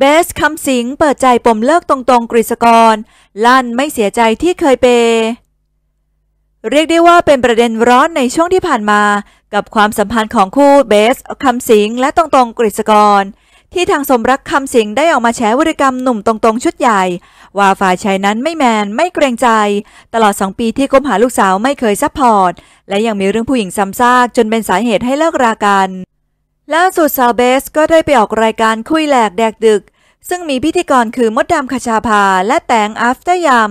เบสคำสิงเปิดใจปมเลิกตรงๆกฤษกร ลั่นไม่เสียใจที่เคยเป เรียกได้ว่าเป็นประเด็นร้อนในช่วงที่ผ่านมา กับความสัมพันธ์ของคู่เบสคำสิงและตรงๆกฤษกร ที่ทางสมรักคำสิงได้ออกมาแฉวริกรรมหนุ่มตรงๆชุดใหญ่ ว่าฝ่ายชายนั้นไม่แมนไม่เกรงใจ ตลอดสองปีที่คบหาลูกสาวไม่เคยซัพพอร์ตและยังมีเรื่องผู้หญิงซ้ำซาก จนเป็นสาเหตุให้เลิกรากันล่าสุดสาวเบสก็ได้ไปออกรายการคุยแหลกแดกดึก ซึ่งมีพิธีกรคือมดดำคชาภาและแตงอัฟเตยาม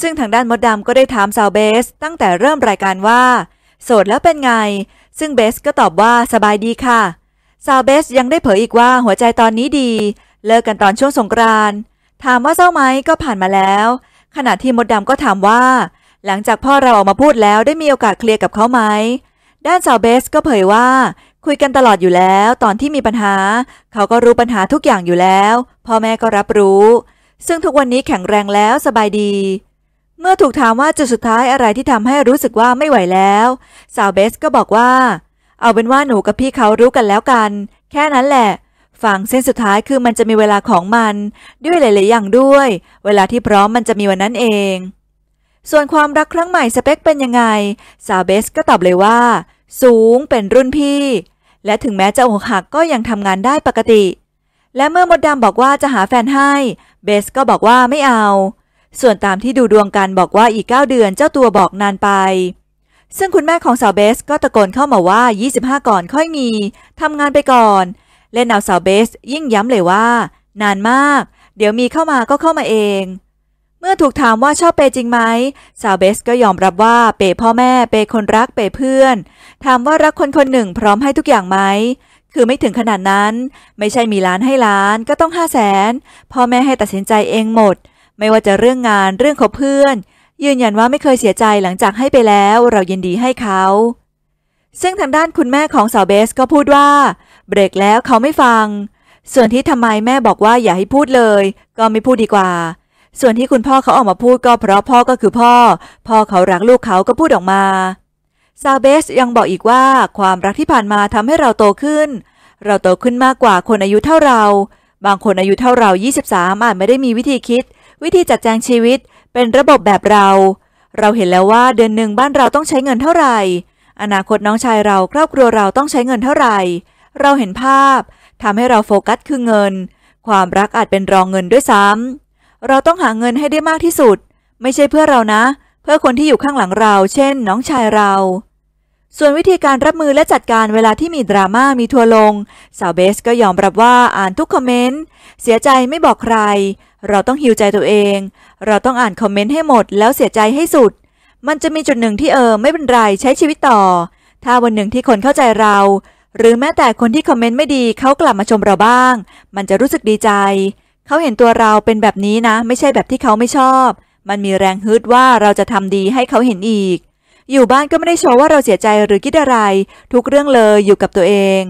ซึ่งทางด้านมดดำก็ได้ถามสาวเบสตั้งแต่เริ่มรายการว่า โสดแล้วเป็นไง ซึ่งเบสก็ตอบว่าสบายดีค่ะสาวเบสยังได้เผยอีกว่าหัวใจตอนนี้ดี เลิกกันตอนช่วงสงกรานถามว่าเศร้าไหมก็ผ่านมาแล้ว ขณะที่มดดำก็ถามว่า หลังจากพ่อเราออกมาพูดแล้วได้มีโอกาสเคลียร์กับเขาไหมด้านสาวเบสก็เผยว่าคุยกันตลอดอยู่แล้วตอนที่มีปัญหา เขาก็รู้ปัญหาทุกอย่างอยู่แล้ว พ่อแม่ก็รับรู้ ซึ่งทุกวันนี้แข็งแรงแล้วสบายดี เมื่อถูกถามว่าจุดสุดท้ายอะไรที่ทำให้รู้สึกว่าไม่ไหวแล้ว สาวเบสก็บอกว่า เอาเป็นว่าหนูกับพี่เขารู้กันแล้วกัน แค่นั้นแหละฝั่งเส้นสุดท้ายคือมันจะมีเวลาของมัน ด้วยหลายๆอย่างด้วย เวลาที่พร้อมมันจะมีวันนั้นเอง ส่วนความรักครั้งใหม่สเปคเป็นยังไง สาวเบสก็ตอบเลยว่า สูงเป็นรุ่นพี่และถึงแม้จะอกหักก็ยังทำงานได้ปกติ และเมื่อมดดำบอกว่าจะหาแฟนให้ เบสก็บอกว่าไม่เอา ส่วนตามที่ดูดวงกันบอกว่าอีก 9 เดือนเจ้าตัวบอกนานไป ซึ่งคุณแม่ของสาวเบสก็ตะโกนเข้ามาว่า 25 ก่อนค่อยมี ทำงานไปก่อน และนาวาสาวเบสยิ่งย้ำเลยว่า นานมาก เดี๋ยวมีเข้ามาก็เข้ามาเองเมื่อถูกถามว่าชอบเปจริงไหมสาวเบสก็ยอมรับว่าเปพ่อแม่เปคนรักเปเพื่อน ถามว่ารักคนคนหนึ่งพร้อมให้ทุกอย่างไหม คือไม่ถึงขนาดนั้น ไม่ใช่มีล้านให้ล้านก็ต้องห้าแสน พ่อแม่ให้ตัดสินใจเองหมด ไม่ว่าจะเรื่องงานเรื่องคบเพื่อน ยืนยันว่าไม่เคยเสียใจหลังจากให้ไปแล้วเรายินดีให้เขา ซึ่งทางด้านคุณแม่ของสาวเบสก็พูดว่า เบรกแล้วเขาไม่ฟัง ส่วนที่ทำไมแม่บอกว่าอย่าให้พูดเลย ก็ไม่พูดดีกว่าส่วนที่คุณพ่อเขาออกมาพูดก็เพราะพ่อก็คือพ่อ พ่อเขารักลูกเขาก็พูดออกมาซาเบสยังบอกอีกว่าความรักที่ผ่านมาทำให้เราโตขึ้น เราโตขึ้นมากกว่าคนอายุเท่าเรา บางคนอายุเท่าเรา 23 อาจไม่ได้มีวิธีคิดวิธีจัดแจงชีวิตเป็นระบบแบบเรา เราเห็นแล้วว่าเดือนหนึ่งบ้านเราต้องใช้เงินเท่าไหร่ อนาคตน้องชายเราครอบครัวเราต้องใช้เงินเท่าไหร่ เราเห็นภาพทำให้เราโฟกัสคือเงิน ความรักอาจเป็นรองเงินด้วยซ้ำเราต้องหาเงินให้ได้มากที่สุด ไม่ใช่เพื่อเรานะ เพื่อคนที่อยู่ข้างหลังเรา เช่น น้องชายเรา ส่วนวิธีการรับมือและจัดการเวลาที่มีดราม่ามีทัวลงสาวเบสก็ยอมรับว่าอ่านทุกคอมเมนต์เสียใจไม่บอกใคร เราต้องฮิวใจตัวเอง เราต้องอ่านคอมเมนต์ให้หมดแล้วเสียใจให้สุด มันจะมีจุดหนึ่งที่เออไม่เป็นไรใช้ชีวิตต่อ ถ้าวันหนึ่งที่คนเข้าใจเรา หรือแม้แต่คนที่คอมเมนต์ไม่ดีเขากลับมาชมเราบ้าง มันจะรู้สึกดีใจเขาเห็นตัวเราเป็นแบบนี้นะ ไม่ใช่แบบที่เขาไม่ชอบ มันมีแรงฮึดว่าเราจะทำดีให้เขาเห็นอีก อยู่บ้านก็ไม่ได้โชว์ว่าเราเสียใจหรือคิดอะไร ทุกเรื่องเลยอยู่กับตัวเอง